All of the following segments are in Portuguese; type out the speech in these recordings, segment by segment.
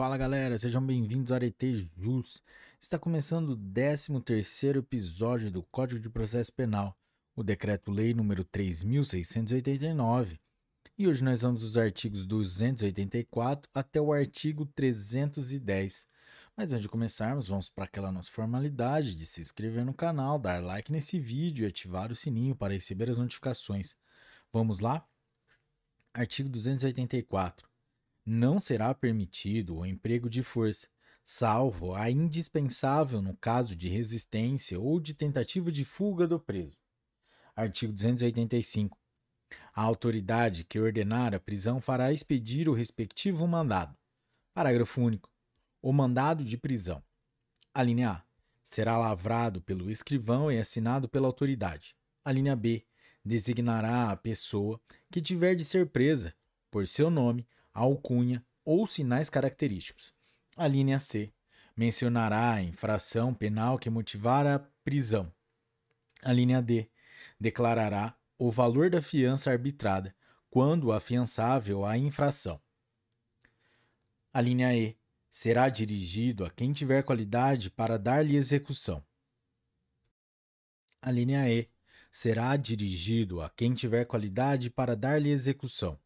Fala galera, sejam bem-vindos ao Arete Jus. Está começando o 13 terceiro episódio do Código de Processo Penal, o Decreto-Lei número 3689. E hoje nós vamos dos artigos 284 até o artigo 310. Mas antes de começarmos, vamos para aquela nossa formalidade de se inscrever no canal, dar like nesse vídeo e ativar o sininho para receber as notificações. Vamos lá? Artigo 284 não será permitido o emprego de força, salvo a indispensável no caso de resistência ou de tentativa de fuga do preso. Artigo 285. A autoridade que ordenar a prisão fará expedir o respectivo mandado. Parágrafo único. O mandado de prisão. A linha A. Será lavrado pelo escrivão e assinado pela autoridade. A linha B. Designará a pessoa que tiver de ser presa, por seu nome, alcunha ou sinais característicos. A linha C mencionará a infração penal que motivar a prisão. A linha D declarará o valor da fiança arbitrada quando afiançável a infração. A linha E será dirigido a quem tiver qualidade para dar-lhe execução. A linha E será dirigido a quem tiver qualidade para dar-lhe execução.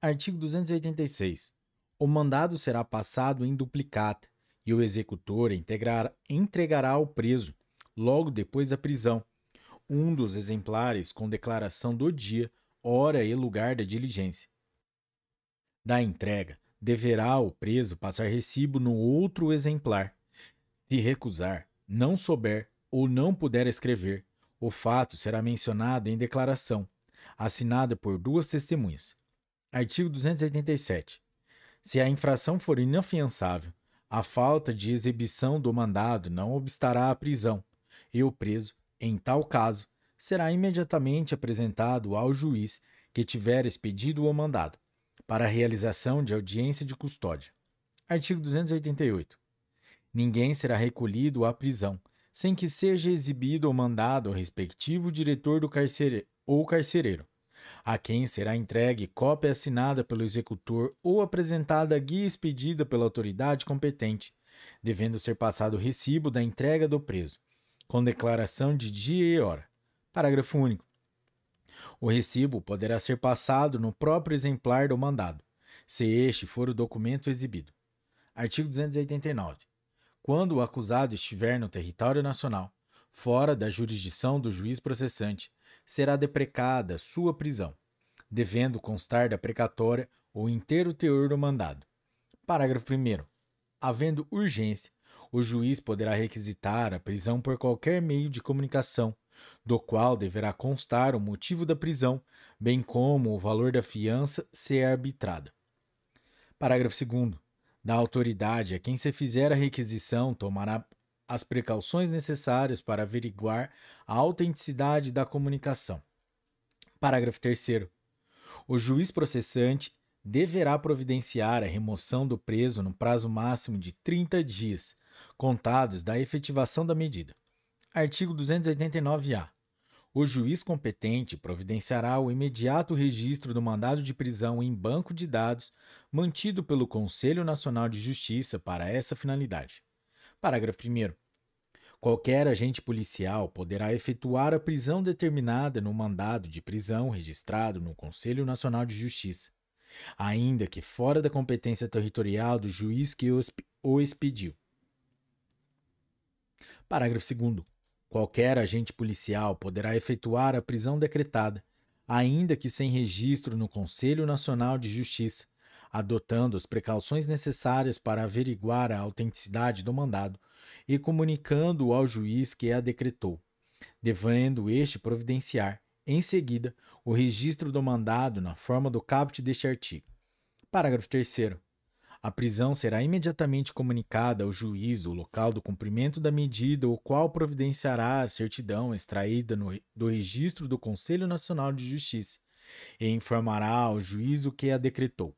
Artigo 286. O mandado será passado em duplicata e o executor integrar, entregará ao preso, logo depois da prisão, um dos exemplares com declaração do dia, hora e lugar da diligência. Da entrega, deverá o preso passar recibo no outro exemplar. Se recusar, não souber ou não puder escrever, o fato será mencionado em declaração, assinada por duas testemunhas. Artigo 287. Se a infração for inafiançável, a falta de exibição do mandado não obstará à prisão, e o preso, em tal caso, será imediatamente apresentado ao juiz que tiver expedido o mandado, para a realização de audiência de custódia. Artigo 288. Ninguém será recolhido à prisão sem que seja exibido o mandado ao respectivo diretor do carcere ou carcereiro, a quem será entregue cópia assinada pelo executor ou apresentada guia expedida pela autoridade competente, devendo ser passado o recibo da entrega do preso, com declaração de dia e hora. Parágrafo único. O recibo poderá ser passado no próprio exemplar do mandado, se este for o documento exibido. Artigo 289. Quando o acusado estiver no território nacional, fora da jurisdição do juiz processante, será deprecada sua prisão, devendo constar da precatória o inteiro teor do mandado. Parágrafo 1. Havendo urgência, o juiz poderá requisitar a prisão por qualquer meio de comunicação, do qual deverá constar o motivo da prisão, bem como o valor da fiança, se é arbitrada. Parágrafo 2. Da autoridade a quem se fizer a requisição tomará as precauções necessárias para averiguar a autenticidade da comunicação. Parágrafo 3. O juiz processante deverá providenciar a remoção do preso no prazo máximo de 30 dias, contados da efetivação da medida. Artigo 289-A. O juiz competente providenciará o imediato registro do mandado de prisão em banco de dados mantido pelo Conselho Nacional de Justiça para essa finalidade. Parágrafo 1. Qualquer agente policial poderá efetuar a prisão determinada no mandado de prisão registrado no Conselho Nacional de Justiça, ainda que fora da competência territorial do juiz que o expediu. Parágrafo 2. Qualquer agente policial poderá efetuar a prisão decretada, ainda que sem registro no Conselho Nacional de Justiça, adotando as precauções necessárias para averiguar a autenticidade do mandado e comunicando ao juiz que a decretou, devendo este providenciar, em seguida, o registro do mandado na forma do caput deste artigo. Parágrafo 3. A prisão será imediatamente comunicada ao juiz do local do cumprimento da medida, o qual providenciará a certidão extraída no, do registro do Conselho Nacional de Justiça e informará ao juiz o que a decretou.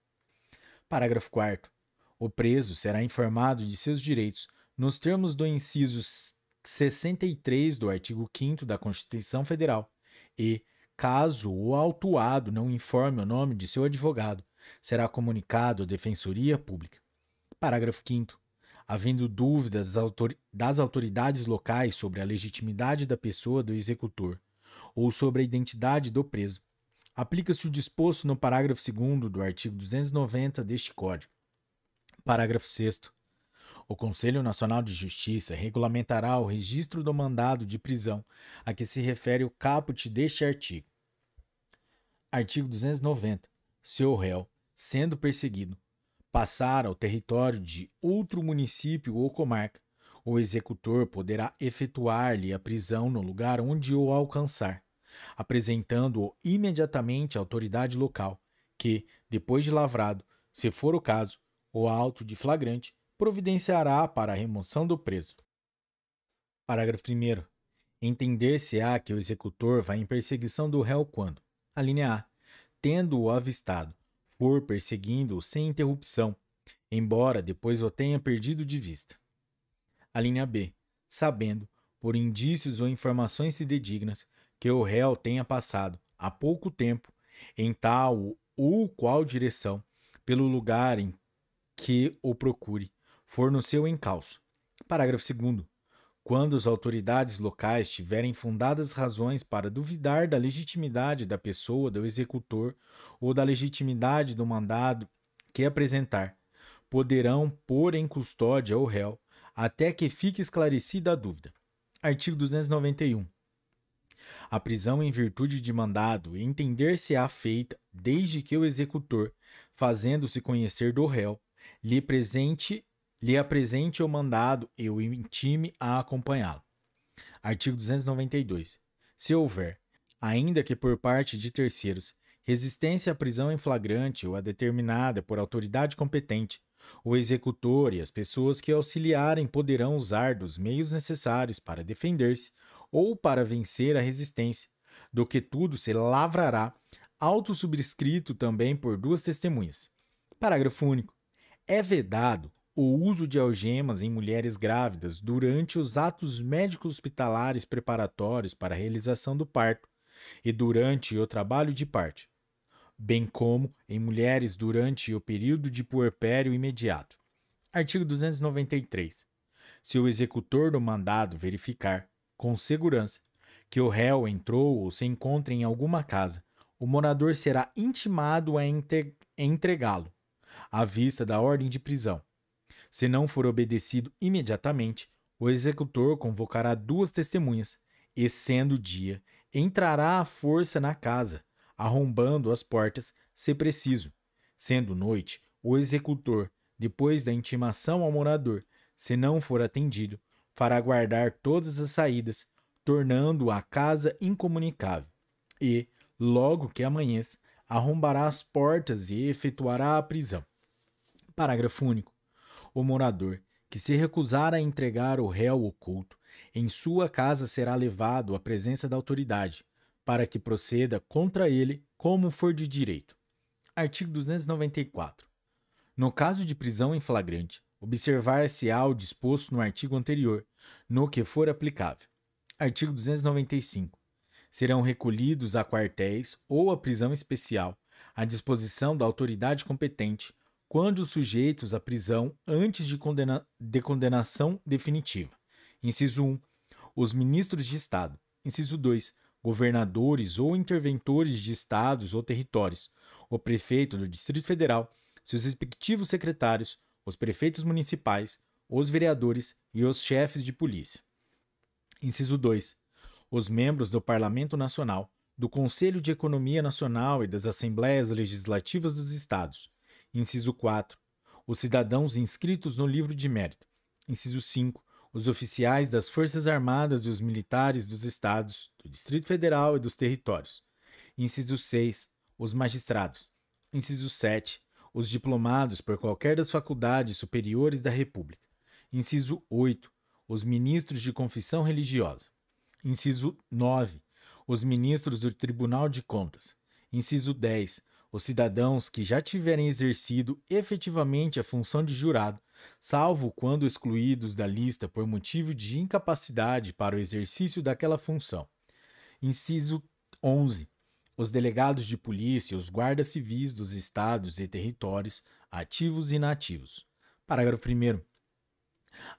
Parágrafo 4. O preso será informado de seus direitos nos termos do inciso 63 do artigo 5 da Constituição Federal e, caso o autuado não informe o nome de seu advogado, será comunicado à Defensoria Pública. Parágrafo 5. Havendo dúvidas das autoridades locais sobre a legitimidade da pessoa do executor ou sobre a identidade do preso, Aplica-se o disposto no parágrafo 2 do artigo 290 deste Código. Parágrafo 6. O Conselho Nacional de Justiça regulamentará o registro do mandado de prisão a que se refere o caput deste artigo. Artigo 290. Se o réu, sendo perseguido, passar ao território de outro município ou comarca, o executor poderá efetuar-lhe a prisão no lugar onde o alcançar, apresentando-o imediatamente à autoridade local, que, depois de lavrado, se for o caso, o auto de flagrante providenciará para a remoção do preso. Parágrafo 1. Entender-se-á que o executor vai em perseguição do réu quando, a linha A, tendo-o avistado, for perseguindo-o sem interrupção, embora depois o tenha perdido de vista. A linha B, sabendo, por indícios ou informações fidedignas, que o réu tenha passado há pouco tempo em tal ou qual direção, pelo lugar em que o procure, for no seu encalço. Parágrafo 2. Quando as autoridades locais tiverem fundadas razões para duvidar da legitimidade da pessoa do executor ou da legitimidade do mandado que apresentar, poderão pôr em custódia o réu até que fique esclarecida a dúvida. Artigo 291 a prisão em virtude de mandado entender-se-á feita desde que o executor, fazendo-se conhecer do réu, lhe presente lhe apresente o mandado e o intime a acompanhá-lo. Artigo 292. Se houver, ainda que por parte de terceiros, resistência à prisão em flagrante ou a determinada por autoridade competente, o executor e as pessoas que auxiliarem poderão usar dos meios necessários para defender-se ou para vencer a resistência, do que tudo se lavrará, autossubscrito também por duas testemunhas. Parágrafo único. É vedado o uso de algemas em mulheres grávidas durante os atos médicos hospitalares preparatórios para a realização do parto e durante o trabalho de parte, bem como em mulheres durante o período de puerpério imediato. Artigo 293. Se o executor do mandado verificar, com segurança, que o réu entrou ou se encontra em alguma casa, o morador será intimado a entregá-lo, à vista da ordem de prisão. Se não for obedecido imediatamente, o executor convocará duas testemunhas, e, sendo dia, entrará à força na casa, arrombando as portas, se preciso. Sendo noite, o executor, depois da intimação ao morador, se não for atendido, fará guardar todas as saídas, tornando a casa incomunicável. E, logo que amanheça, arrombará as portas e efetuará a prisão. Parágrafo único. O morador que se recusar a entregar o réu oculto, em sua casa será levado à presença da autoridade, para que proceda contra ele como for de direito. Artigo 294. No caso de prisão em flagrante, observar-se-á o disposto no artigo anterior, no que for aplicável. Artigo 295. Serão recolhidos a quartéis ou a prisão especial, à disposição da autoridade competente, quando sujeitos à prisão antes de, condena de condenação definitiva. Inciso 1. Os ministros de Estado. Inciso 2. Governadores ou interventores de estados ou territórios, o prefeito do Distrito Federal, seus respectivos secretários, os prefeitos municipais, os vereadores e os chefes de polícia. Inciso 2. Os membros do Parlamento Nacional, do Conselho de Economia Nacional e das Assembleias Legislativas dos Estados. Inciso 4. Os cidadãos inscritos no livro de mérito. Inciso 5. Os oficiais das Forças Armadas e os militares dos Estados, do Distrito Federal e dos territórios. Inciso 6. Os magistrados. Inciso 7 os diplomados por qualquer das faculdades superiores da República. Inciso 8. Os ministros de confissão religiosa. Inciso 9. Os ministros do Tribunal de Contas. Inciso 10. Os cidadãos que já tiverem exercido efetivamente a função de jurado, salvo quando excluídos da lista por motivo de incapacidade para o exercício daquela função. Inciso 11 os delegados de polícia e os guardas civis dos estados e territórios, ativos e inativos. Parágrafo 1.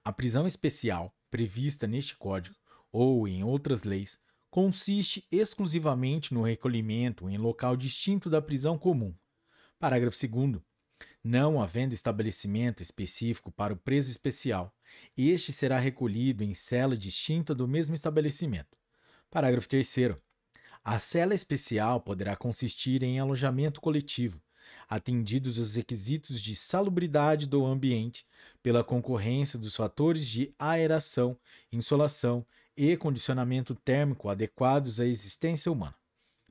A prisão especial prevista neste Código ou em outras leis consiste exclusivamente no recolhimento em local distinto da prisão comum. Parágrafo 2. Não havendo estabelecimento específico para o preso especial, este será recolhido em cela distinta do mesmo estabelecimento. Parágrafo 3. A cela especial poderá consistir em alojamento coletivo, atendidos os requisitos de salubridade do ambiente pela concorrência dos fatores de aeração, insolação e condicionamento térmico adequados à existência humana.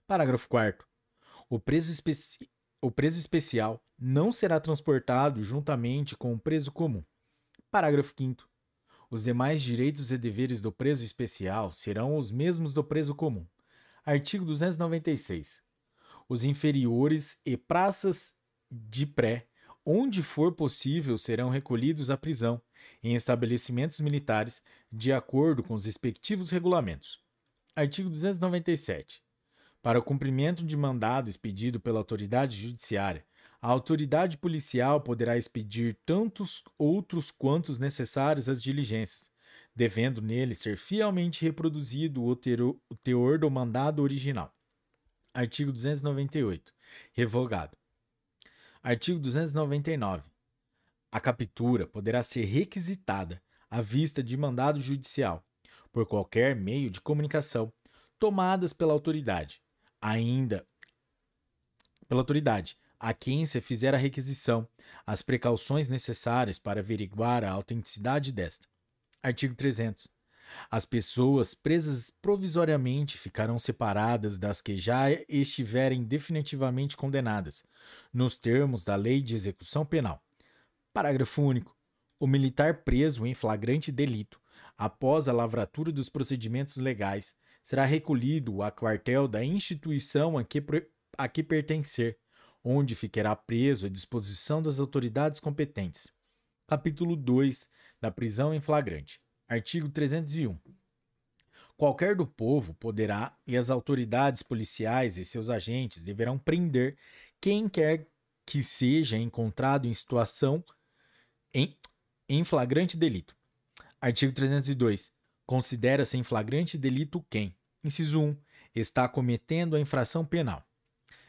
Parágrafo 4 o preso, especi... o preso especial não será transportado juntamente com o preso comum. Parágrafo 5 os demais direitos e deveres do preso especial serão os mesmos do preso comum. Artigo 296. Os inferiores e praças de pré, onde for possível, serão recolhidos à prisão, em estabelecimentos militares, de acordo com os respectivos regulamentos. Artigo 297. Para o cumprimento de mandado expedido pela autoridade judiciária, a autoridade policial poderá expedir tantos outros quantos necessários às diligências, devendo nele ser fielmente reproduzido o teor do mandado original. Artigo 298. Revogado. Artigo 299. A captura poderá ser requisitada à vista de mandado judicial por qualquer meio de comunicação tomadas pela autoridade, ainda pela autoridade a quem se fizer a requisição, as precauções necessárias para averiguar a autenticidade desta. Artigo 300. As pessoas presas provisoriamente ficarão separadas das que já estiverem definitivamente condenadas, nos termos da Lei de Execução Penal. Parágrafo único. O militar preso em flagrante delito, após a lavratura dos procedimentos legais, será recolhido a quartel da instituição a que, a que pertencer, onde ficará preso à disposição das autoridades competentes. Capítulo 2 da prisão em flagrante. Artigo 301. Qualquer do povo poderá e as autoridades policiais e seus agentes deverão prender quem quer que seja encontrado em situação em, em flagrante delito. Artigo 302. Considera-se em flagrante delito quem, inciso 1, está cometendo a infração penal.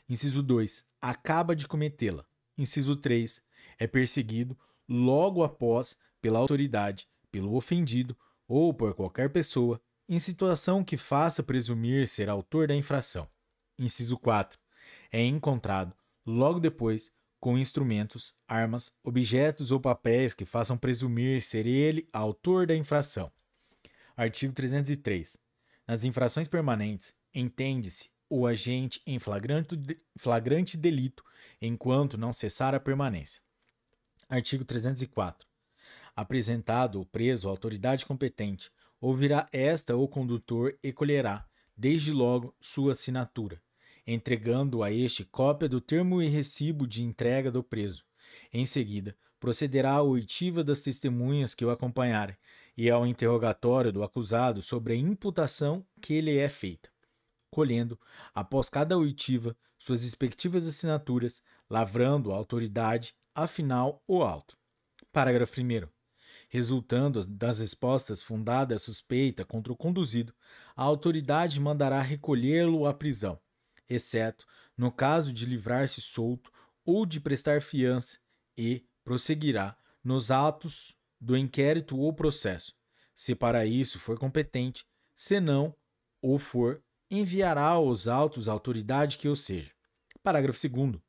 Inciso 2, acaba de cometê-la. Inciso 3, é perseguido logo após pela autoridade, pelo ofendido ou por qualquer pessoa em situação que faça presumir ser autor da infração. Inciso 4. É encontrado logo depois com instrumentos, armas, objetos ou papéis que façam presumir ser ele autor da infração. Artigo 303. Nas infrações permanentes, entende-se o agente em flagrante, flagrante delito enquanto não cessar a permanência. Artigo 304. Apresentado o preso à autoridade competente, ouvirá esta ou condutor e colherá, desde logo, sua assinatura, entregando a este cópia do termo e recibo de entrega do preso. Em seguida, procederá à oitiva das testemunhas que o acompanharem e ao interrogatório do acusado sobre a imputação que lhe é feita, colhendo, após cada oitiva, suas respectivas assinaturas, lavrando a autoridade afinal, o alto. Parágrafo 1 resultando das respostas fundada a suspeita contra o conduzido, a autoridade mandará recolhê-lo à prisão, exceto no caso de livrar-se solto ou de prestar fiança, e prosseguirá nos atos do inquérito ou processo, se para isso for competente, se não ou for, enviará aos autos a autoridade que o seja. Parágrafo 2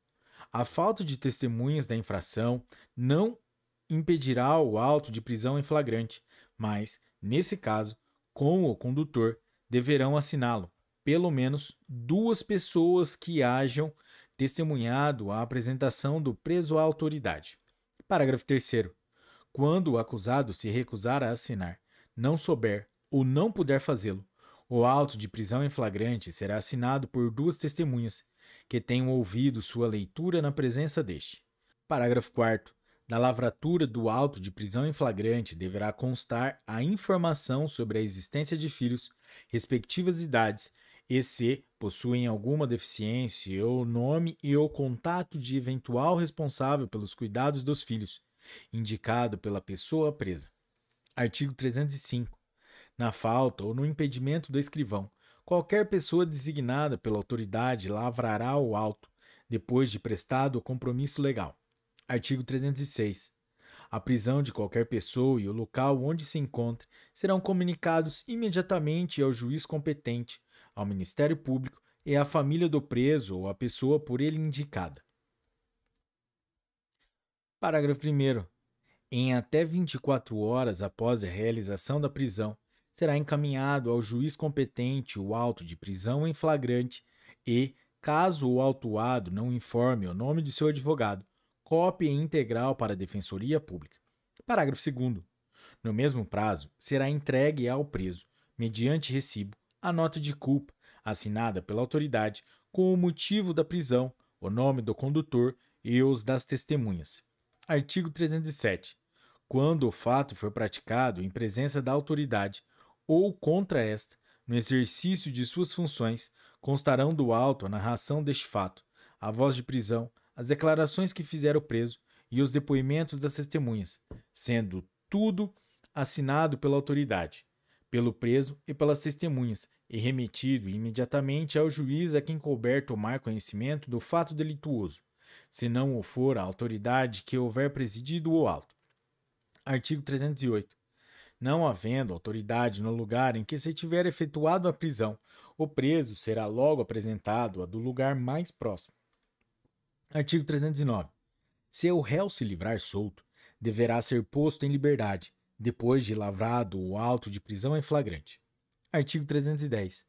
a falta de testemunhas da infração não impedirá o auto de prisão em flagrante, mas, nesse caso, com o condutor, deverão assiná-lo pelo menos duas pessoas que hajam testemunhado a apresentação do preso à autoridade. Parágrafo 3. Quando o acusado se recusar a assinar, não souber ou não puder fazê-lo, o auto de prisão em flagrante será assinado por duas testemunhas que tenham ouvido sua leitura na presença deste. Parágrafo 4. Da lavratura do auto de prisão em flagrante deverá constar a informação sobre a existência de filhos, respectivas idades e se possuem alguma deficiência ou nome e o contato de eventual responsável pelos cuidados dos filhos, indicado pela pessoa presa. Artigo 305. Na falta ou no impedimento do escrivão, Qualquer pessoa designada pela autoridade lavrará o auto, depois de prestado o compromisso legal. Artigo 306. A prisão de qualquer pessoa e o local onde se encontre serão comunicados imediatamente ao juiz competente, ao Ministério Público e à família do preso ou à pessoa por ele indicada. Parágrafo 1. Em até 24 horas após a realização da prisão, será encaminhado ao juiz competente o auto de prisão em flagrante e, caso o autuado não informe o nome de seu advogado, cópia integral para a Defensoria Pública. Parágrafo 2. No mesmo prazo, será entregue ao preso, mediante recibo, a nota de culpa assinada pela autoridade com o motivo da prisão, o nome do condutor e os das testemunhas. Artigo 307. Quando o fato for praticado em presença da autoridade, ou contra esta, no exercício de suas funções, constarão do alto a narração deste fato, a voz de prisão, as declarações que fizeram o preso e os depoimentos das testemunhas, sendo tudo assinado pela autoridade, pelo preso e pelas testemunhas, e remetido imediatamente ao juiz a quem couber tomar conhecimento do fato delituoso, se não o for a autoridade que houver presidido o alto. Artigo 308 não havendo autoridade no lugar em que se tiver efetuado a prisão, o preso será logo apresentado a do lugar mais próximo. Artigo 309. Se o réu se livrar solto, deverá ser posto em liberdade, depois de lavrado o auto de prisão em flagrante. Artigo 310.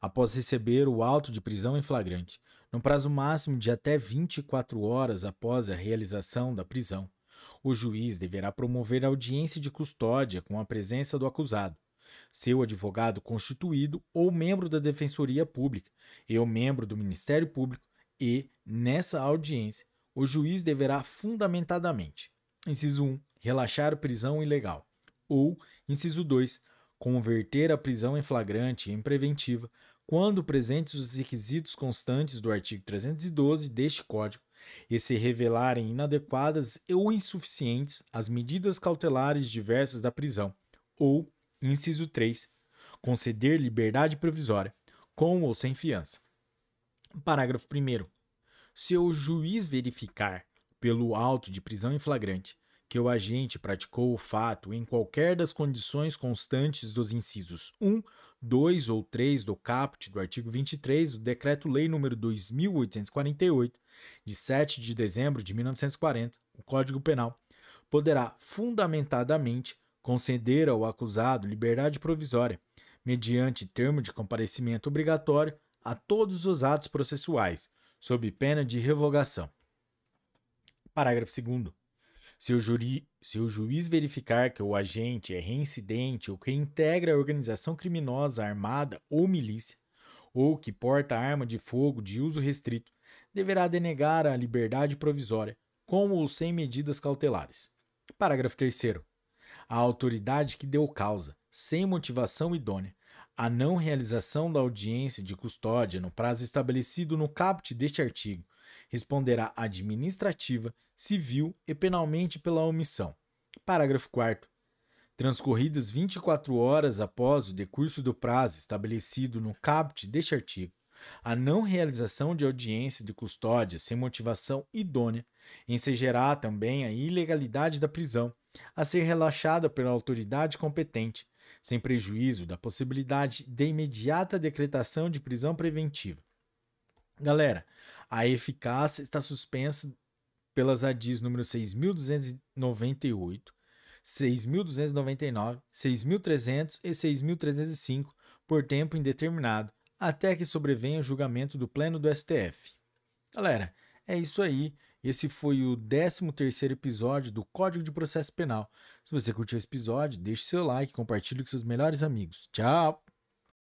Após receber o auto de prisão em flagrante, no prazo máximo de até 24 horas após a realização da prisão, o juiz deverá promover audiência de custódia com a presença do acusado, seu advogado constituído ou membro da Defensoria Pública e o membro do Ministério Público, e, nessa audiência, o juiz deverá fundamentadamente, inciso 1, relaxar prisão ilegal, ou, inciso 2, converter a prisão em flagrante em preventiva quando presentes os requisitos constantes do artigo 312 deste Código e se revelarem inadequadas ou insuficientes as medidas cautelares diversas da prisão, ou, inciso 3, conceder liberdade provisória, com ou sem fiança. Parágrafo 1. Se o juiz verificar, pelo auto de prisão em flagrante, que o agente praticou o fato em qualquer das condições constantes dos incisos 1, 2 ou 3 do caput do artigo 23 do Decreto-Lei nº 2848, de 7 de dezembro de 1940, o Código Penal, poderá fundamentadamente conceder ao acusado liberdade provisória, mediante termo de comparecimento obrigatório a todos os atos processuais, sob pena de revogação. Parágrafo 2 se o, juri, se o juiz verificar que o agente é reincidente ou que integra a organização criminosa armada ou milícia, ou que porta arma de fogo de uso restrito, deverá denegar a liberdade provisória, com ou sem medidas cautelares. Parágrafo 3. A autoridade que deu causa, sem motivação idônea, à não realização da audiência de custódia no prazo estabelecido no caput deste artigo responderá administrativa, civil e penalmente pela omissão. Parágrafo 4. Transcorridas 24 horas após o decurso do prazo estabelecido no caput deste artigo, a não realização de audiência de custódia sem motivação idônea ensejará também a ilegalidade da prisão, a ser relaxada pela autoridade competente, sem prejuízo da possibilidade de imediata decretação de prisão preventiva. Galera, a eficácia está suspensa pelas ADIs número 6.298, 6.299, 6.300 e 6.305 por tempo indeterminado, até que sobrevenha o julgamento do Pleno do STF. Galera, é isso aí. Esse foi o 13º episódio do Código de Processo Penal. Se você curtiu esse episódio, deixe seu like, compartilhe com seus melhores amigos. Tchau!